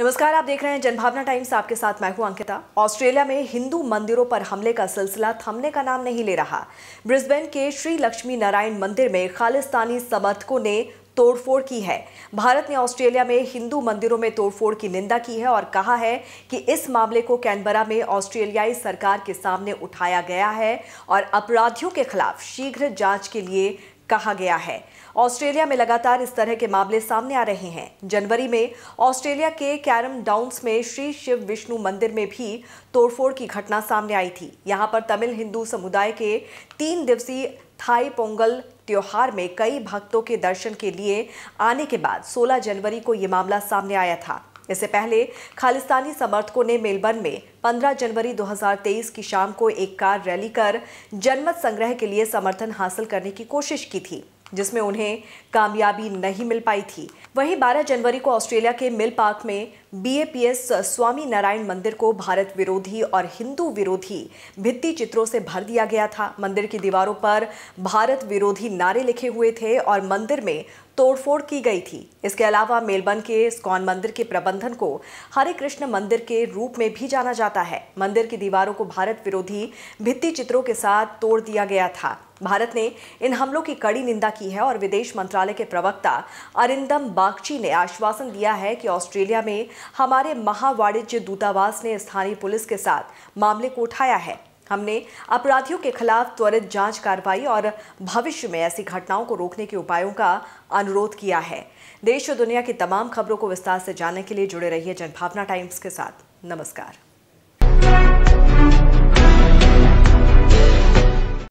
नमस्कार आप देख रहे हैं जनभावना टाइम्स आपके साथ मैं हूं अंकिता ऑस्ट्रेलिया में हिंदू मंदिरों पर हमले का सिलसिला थमने का नाम नहीं ले रहा ब्रिस्बेन के श्री लक्ष्मी नारायण मंदिर में खालिस्तानी समर्थकों ने तोड़फोड़ की है भारत ने ऑस्ट्रेलिया में हिंदू मंदिरों में तोड़फोड़ की निंदा की है और कहा है कि इस मामले को कैनबरा में ऑस्ट्रेलियाई सरकार के सामने उठाया गया है और अपराधियों के खिलाफ शीघ्र जांच के लिए कहा गया है ऑस्ट्रेलिया में लगातार इस तरह के मामले सामने आ रहे हैं जनवरी में ऑस्ट्रेलिया के कैरम डाउन्स में श्री शिव विष्णु मंदिर में भी तोड़फोड़ की घटना सामने आई थी यहां पर तमिल हिंदू समुदाय के तीन दिवसीय थाई पोंगल त्योहार में कई भक्तों के दर्शन के लिए आने के बाद 16 जनवरी को ये मामला सामने आया था इससे पहले खालिस्तानी समर्थकों ने मेलबर्न में 15 जनवरी 2023 की शाम को एक कार रैली कर जनमत संग्रह के लिए समर्थन हासिल करने की कोशिश की थी जिसमें उन्हें कामयाबी नहीं मिल पाई थी वहीं 12 जनवरी को ऑस्ट्रेलिया के मिल पार्क में बीएपीएस स्वामी नारायण मंदिर को भारत विरोधी और हिंदू विरोधी भित्ति चित्रों से भर दिया गया था मंदिर की दीवारों पर भारत विरोधी नारे लिखे हुए थे और मंदिर में तोड़फोड़ की गई थी इसके अलावा मेलबर्न के स्कॉन मंदिर के प्रबंधन को हरे कृष्ण मंदिर के रूप में भी जाना जाता है मंदिर की दीवारों को भारत विरोधी भित्ति चित्रों के साथ तोड़ दिया गया था भारत ने इन हमलों की कड़ी निंदा की है और विदेश मंत्रालय के प्रवक्ता अरिंदम बागची ने आश्वासन दिया है कि ऑस्ट्रेलिया में हमारे महावाणिज्य दूतावास ने स्थानीय पुलिस के साथ मामले को उठाया है हमने अपराधियों के खिलाफ त्वरित जांच कार्रवाई और भविष्य में ऐसी घटनाओं को रोकने के उपायों का अनुरोध किया है देश और दुनिया की तमाम खबरों को विस्तार से जानने के लिए जुड़े रहिए जनभावना टाइम्स के साथ नमस्कार